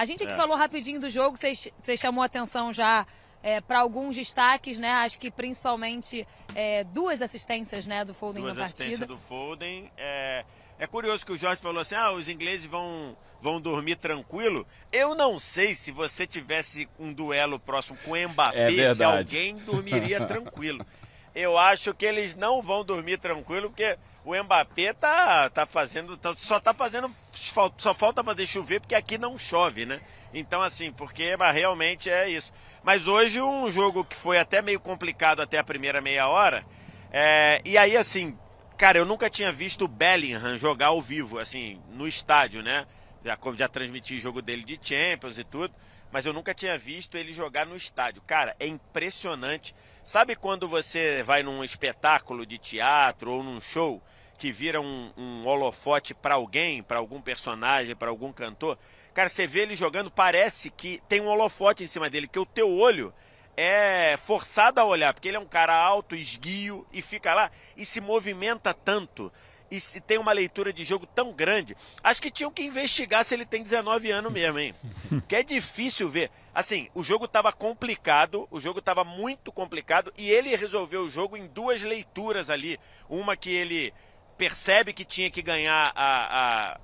A gente aqui é. falou rapidinho do jogo, você chamou atenção já é, para alguns destaques, né? Acho que principalmente é, duas assistências, né, do Foden duas na partida. Duas assistências do Foden. É, é, curioso que o Jorge falou assim, ah, os ingleses vão vão dormir tranquilo. Eu não sei se você tivesse um duelo próximo com o Mbappé, é se alguém dormiria tranquilo. Eu acho que eles não vão dormir tranquilo porque o Mbappé tá, tá fazendo. Tá, só tá fazendo. Só falta fazer chover, porque aqui não chove, né? Então, assim, porque é, mas realmente é isso. Mas hoje um jogo que foi até meio complicado até a primeira meia hora. É, e aí, assim, cara, eu nunca tinha visto o Bellingham jogar ao vivo, assim, no estádio, né? Já, já transmiti o jogo dele de Champions e tudo mas eu nunca tinha visto ele jogar no estádio. Cara, é impressionante. Sabe quando você vai num espetáculo de teatro ou num show que vira um, um holofote para alguém, para algum personagem, para algum cantor? Cara, você vê ele jogando, parece que tem um holofote em cima dele, que o teu olho é forçado a olhar, porque ele é um cara alto, esguio e fica lá e se movimenta tanto e tem uma leitura de jogo tão grande, acho que tinham que investigar se ele tem 19 anos mesmo, hein? que é difícil ver. Assim, o jogo estava complicado, o jogo estava muito complicado e ele resolveu o jogo em duas leituras ali. Uma que ele percebe que tinha que ganhar a, a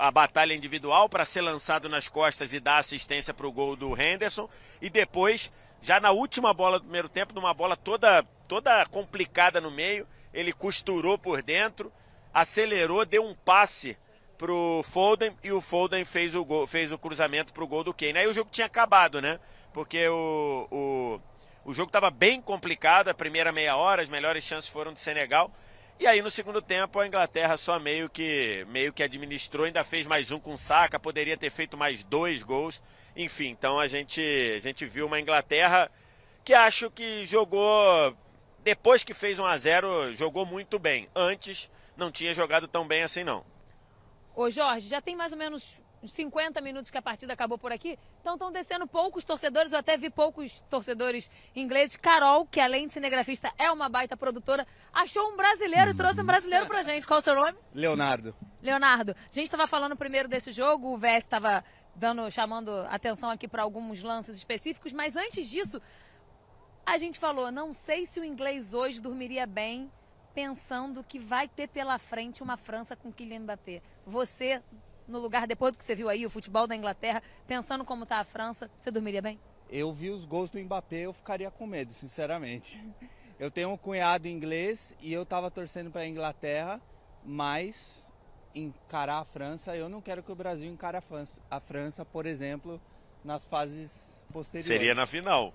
a batalha individual para ser lançado nas costas e dar assistência para o gol do Henderson. E depois, já na última bola do primeiro tempo, numa bola toda, toda complicada no meio, ele costurou por dentro acelerou, deu um passe pro Foden e o Foden fez o, gol, fez o cruzamento pro gol do Kane. Aí o jogo tinha acabado, né? Porque o, o, o jogo estava bem complicado, a primeira meia hora, as melhores chances foram do Senegal. E aí no segundo tempo a Inglaterra só meio que meio que administrou, ainda fez mais um com saca, poderia ter feito mais dois gols. Enfim, então a gente a gente viu uma Inglaterra que acho que jogou depois que fez 1 a 0, jogou muito bem. Antes não tinha jogado tão bem assim, não. Ô Jorge, já tem mais ou menos uns 50 minutos que a partida acabou por aqui. Então estão descendo poucos torcedores, eu até vi poucos torcedores ingleses. Carol, que além de cinegrafista é uma baita produtora, achou um brasileiro e trouxe um brasileiro pra gente. Qual o seu nome? Leonardo. Leonardo, a gente estava falando primeiro desse jogo, o Vess estava dando, chamando atenção aqui para alguns lances específicos, mas antes disso, a gente falou, não sei se o inglês hoje dormiria bem pensando que vai ter pela frente uma França com Kylian Mbappé? Você, no lugar, depois do que você viu aí, o futebol da Inglaterra, pensando como está a França, você dormiria bem? Eu vi os gols do Mbappé, eu ficaria com medo, sinceramente. Eu tenho um cunhado inglês e eu estava torcendo para a Inglaterra, mas encarar a França, eu não quero que o Brasil encare a França, a França por exemplo, nas fases posteriores. Seria na final.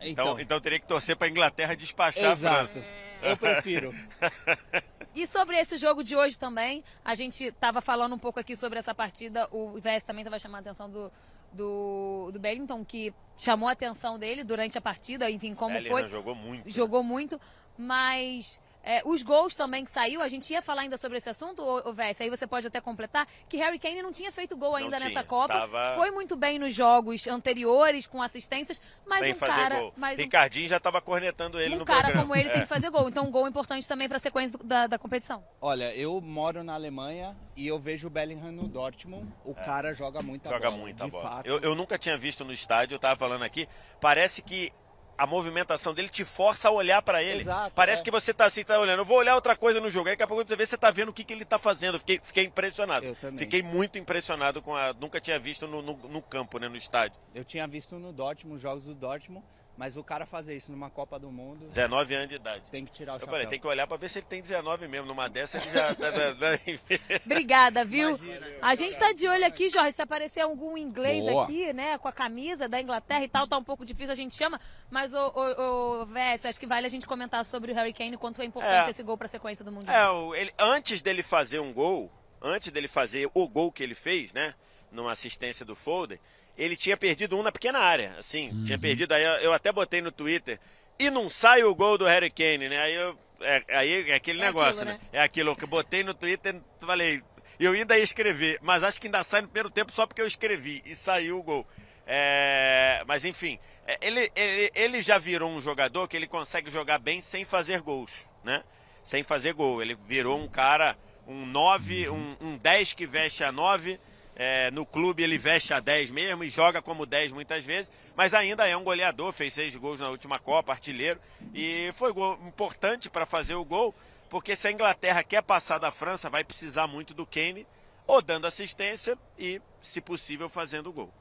Então, então, então teria que torcer para a Inglaterra despachar Exato. a França. É. Eu prefiro. E sobre esse jogo de hoje também, a gente estava falando um pouco aqui sobre essa partida, o Vest também estava chamando a atenção do, do, do Bellington, que chamou a atenção dele durante a partida, enfim, como foi. jogou muito. Né? Jogou muito, mas é, os gols também que saiu, a gente ia falar ainda sobre esse assunto, ou Vessi, aí você pode até completar, que Harry Kane não tinha feito gol ainda nessa Copa. Tava... Foi muito bem nos jogos anteriores, com assistências, mas Sem um cara. Gol. Mas Ricardinho um... já estava cornetando ele um no cara como ele é. tem que é. fazer gol. Então, um gol importante também para a sequência da, da, competição. Olha, eu moro na Alemanha e eu vejo o Bellingham no Dortmund. O é. cara joga muito joga bola. Joga muita bola. Eu, eu, nunca tinha visto no estádio, eu estava falando aqui. Parece que a movimentação dele te força a olhar para ele. Exato, Parece é. que você tá assim, tá olhando. Eu vou olhar outra coisa no jogo. Aí daqui a pouco você vê, você tá vendo o que, que ele tá fazendo. Fiquei, fiquei impressionado. Fiquei muito impressionado com a. Nunca tinha visto no, no, no, campo, né? No estádio. Eu tinha visto no Dortmund, jogos do Dortmund. Mas o cara fazer isso numa Copa do Mundo. 19 anos de idade. Tem que tirar o eu chapéu. Falei, tem que olhar para ver se ele tem 19 mesmo. Numa dessa ele já tá. Obrigada, viu? Imagina, a gente tá de olho aqui, Jorge. Se aparecer algum inglês Boa. aqui, né? Com a camisa da Inglaterra e tal, tá um pouco difícil, a gente chama. Mas, o, o, o Vess, acho que vale a gente comentar sobre o Harry Kane, quanto é importante é. esse gol pra sequência do Mundial. É, ele, antes dele fazer um gol, antes dele fazer o gol que ele fez, né? Numa assistência do Folder, ele tinha perdido um na pequena área, assim, uhum. tinha perdido. Aí eu até botei no Twitter, e não sai o gol do Harry Kane, né? Aí, eu, é, aí é aquele é negócio, aquilo, né? né? É aquilo que eu botei no Twitter, falei, eu ainda ia escrever, mas acho que ainda sai no primeiro tempo só porque eu escrevi e saiu o gol. É, mas enfim, é, ele, ele, ele já virou um jogador que ele consegue jogar bem sem fazer gols, né? Sem fazer gol. Ele virou um cara um 9, um, um 10 que veste a 9. É, no clube ele veste a 10 mesmo e joga como 10 muitas vezes, mas ainda é um goleador, fez seis gols na última Copa, artilheiro, e foi importante para fazer o gol, porque se a Inglaterra quer passar da França, vai precisar muito do Kane, ou dando assistência e, se possível, fazendo o gol.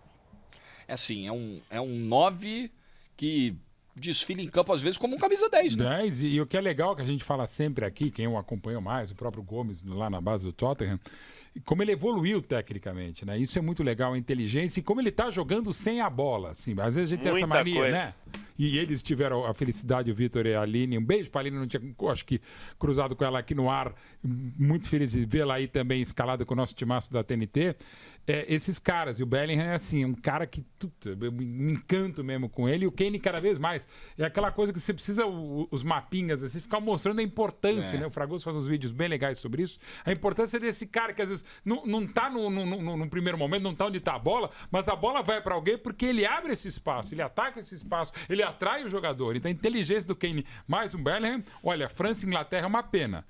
É assim, é um 9 é um nove que desfile em campo, às vezes, como um camisa 10, né? 10, e, e, o que é legal que a gente fala sempre aqui, quem o acompanhou mais, o próprio Gomes lá na base do Tottenham, como ele evoluiu tecnicamente, né? Isso é muito legal, a inteligência, e como ele tá jogando sem a bola, assim. Às vezes a gente Muita tem essa mania, coisa. né? E eles tiveram a felicidade, o Vitor e a Aline. Um beijo pra Aline, não tinha, acho que, cruzado com ela aqui no ar. Muito feliz de vê-la aí também escalada com o nosso timaço da TNT é, esses caras. E o Bellingham é assim, é um cara que tuta, eu me encanto mesmo com ele. E o Kane cada vez mais. É aquela coisa que você precisa, o, os mapinhas, assim, ficar mostrando a importância, é. né? O Fragoso faz uns vídeos bem legais sobre isso. A importância desse cara que às vezes não, não tá no, no, no, no primeiro momento, não tá onde tá a bola, mas a bola vai para alguém porque ele abre esse espaço, ele ataca esse espaço, ele atrai o jogador. Então a inteligência do Kane mais um Bellingham, olha, França e Inglaterra é uma pena.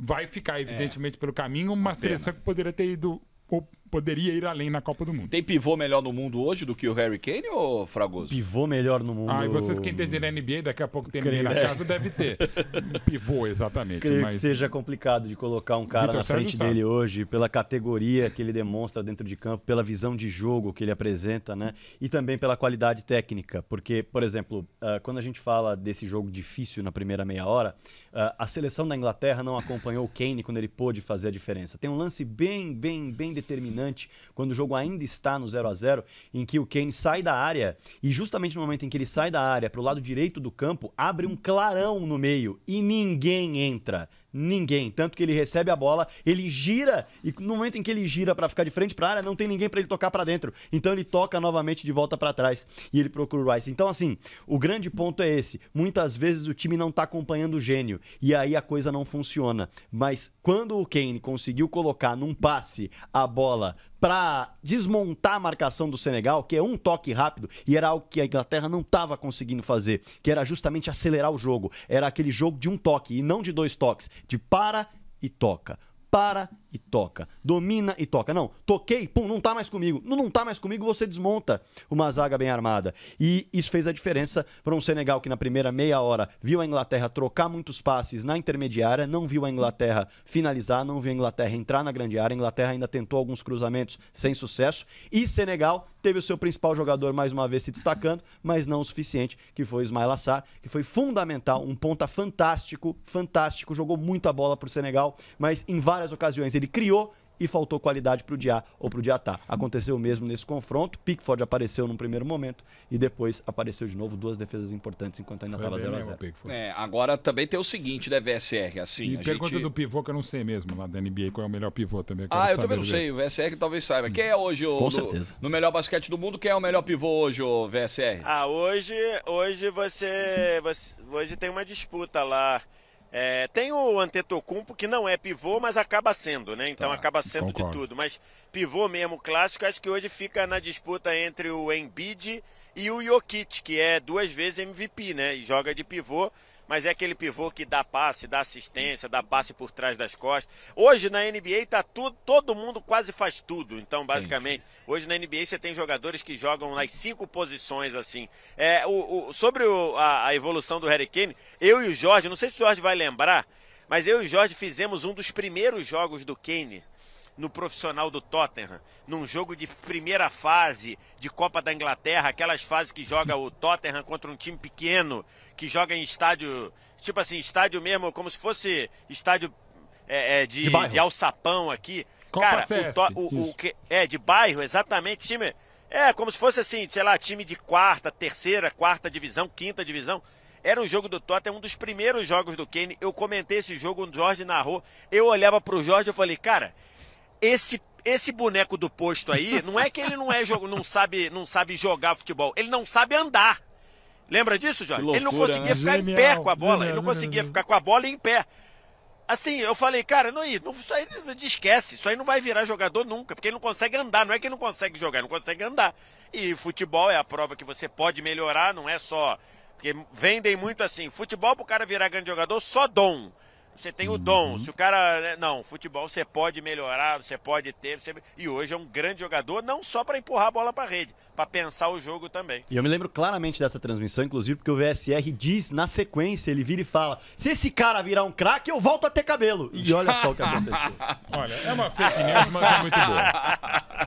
Vai ficar, evidentemente, é. pelo caminho uma, uma seleção que poderia ter ido poderia ir além na Copa do Mundo. Tem pivô melhor no mundo hoje do que o Harry Kane ou Fragoso? Pivô melhor no mundo. Ah, e vocês que na NBA, daqui a pouco tem Creio. NBA na casa, deve ter. pivô, exatamente. Creio mas... que seja complicado de colocar um cara Victor na Sérgio frente sabe. dele hoje, pela categoria que ele demonstra dentro de campo, pela visão de jogo que ele apresenta, né? E também pela qualidade técnica. Porque, por exemplo, ah, quando a gente fala desse jogo difícil na primeira meia hora, ah, a seleção da Inglaterra não acompanhou o Kane quando ele pôde fazer a diferença. Tem um lance bem, bem, bem determinado fulminante, quando o jogo ainda está no 0 a 0 em que o Kane sai da área e justamente no momento em que ele sai da área para o lado direito do campo, abre um clarão no meio e ninguém entra ninguém. Tanto que ele recebe a bola, ele gira e no momento em que ele gira para ficar de frente para área, não tem ninguém para ele tocar para dentro. Então ele toca novamente de volta para trás e ele procura o Rice. Então assim, o grande ponto é esse. Muitas vezes o time não tá acompanhando o gênio e aí a coisa não funciona. Mas quando o Kane conseguiu colocar num passe a bola para desmontar a marcação do Senegal, que é um toque rápido, e era algo que a Inglaterra não estava conseguindo fazer, que era justamente acelerar o jogo. Era aquele jogo de um toque e não de dois toques, de para e toca. Para e toca. Domina e toca. Não, toquei, pum, não tá mais comigo. Não, não tá mais comigo, você desmonta uma zaga bem armada. E isso fez a diferença para um Senegal que na primeira meia hora viu a Inglaterra trocar muitos passes na intermediária, não viu a Inglaterra finalizar, não viu a Inglaterra entrar na grande área. A Inglaterra ainda tentou alguns cruzamentos sem sucesso. E Senegal teve o seu principal jogador mais uma vez se destacando, mas não o suficiente, que foi Ismail Assar, que foi fundamental, um ponta fantástico, fantástico, jogou muita bola pro Senegal, mas em várias ocasiões ele criou e faltou qualidade para o dia ou para o Diatá. Aconteceu o mesmo nesse confronto. Pickford apareceu num primeiro momento e depois apareceu de novo duas defesas importantes enquanto ainda estava 0x0. É, agora também tem o seguinte, né, VSR? Assim, e a pergunta gente... do pivô que eu não sei mesmo lá da NBA, qual é o melhor pivô também. Eu ah, eu também não ver. sei. O VSR talvez saiba. Quem é hoje o. Com certeza. No, no melhor basquete do mundo, quem é o melhor pivô hoje, o VSR? Ah, hoje, hoje você, você. Hoje tem uma disputa lá. É, tem o Antetokounmpo que não é pivô, mas acaba sendo, né? Então tá, acaba sendo concordo. de tudo. Mas pivô mesmo clássico, acho que hoje fica na disputa entre o Embiid e o Jokic, que é duas vezes MVP, né? E joga de pivô mas é aquele pivô que dá passe, dá assistência, dá passe por trás das costas. Hoje na NBA tá tudo, todo mundo quase faz tudo. Então, basicamente, hoje na NBA você tem jogadores que jogam nas cinco posições assim. É, o, o sobre o, a, a, evolução do Harry Kane, eu e o Jorge, não sei se o Jorge vai lembrar, mas eu e o Jorge fizemos um dos primeiros jogos do Kane no profissional do Tottenham, num jogo de primeira fase de Copa da Inglaterra, aquelas fases que joga o Tottenham contra um time pequeno, que joga em estádio, tipo assim, estádio mesmo, como se fosse estádio é, é, de, de, de, alçapão aqui. Copa Cara, o, o, o, que é de bairro, exatamente, time. É, como se fosse assim, sei lá, time de quarta, terceira, quarta divisão, quinta divisão. Era o jogo do Tottenham, um dos primeiros jogos do Kane. Eu comentei esse jogo, o Jorge narrou. Eu olhava pro Jorge e falei, cara, esse esse boneco do posto aí, não é que ele não é não sabe, não sabe jogar futebol, ele não sabe andar. Lembra disso, Jorge? Loucura, ele não conseguia né? ficar genial, em pé com a bola, genial, ele não conseguia genial. ficar com a bola em pé. Assim, eu falei, cara, não, isso aí esquece, isso aí não vai virar jogador nunca, porque ele não consegue andar, não é que ele não consegue jogar, não consegue andar. E futebol é a prova que você pode melhorar, não é só. Porque vendem muito assim, futebol pro cara virar grande jogador, só dom você tem o dom. Uhum. Se o cara. Né, não, futebol você pode melhorar, você pode ter. Você... E hoje é um grande jogador, não só para empurrar a bola para rede, para pensar o jogo também. E eu me lembro claramente dessa transmissão, inclusive, porque o VSR diz na sequência: ele vira e fala: se esse cara virar um craque, eu volto a ter cabelo. E olha só o que aconteceu. olha, é uma fake news, mas é muito boa.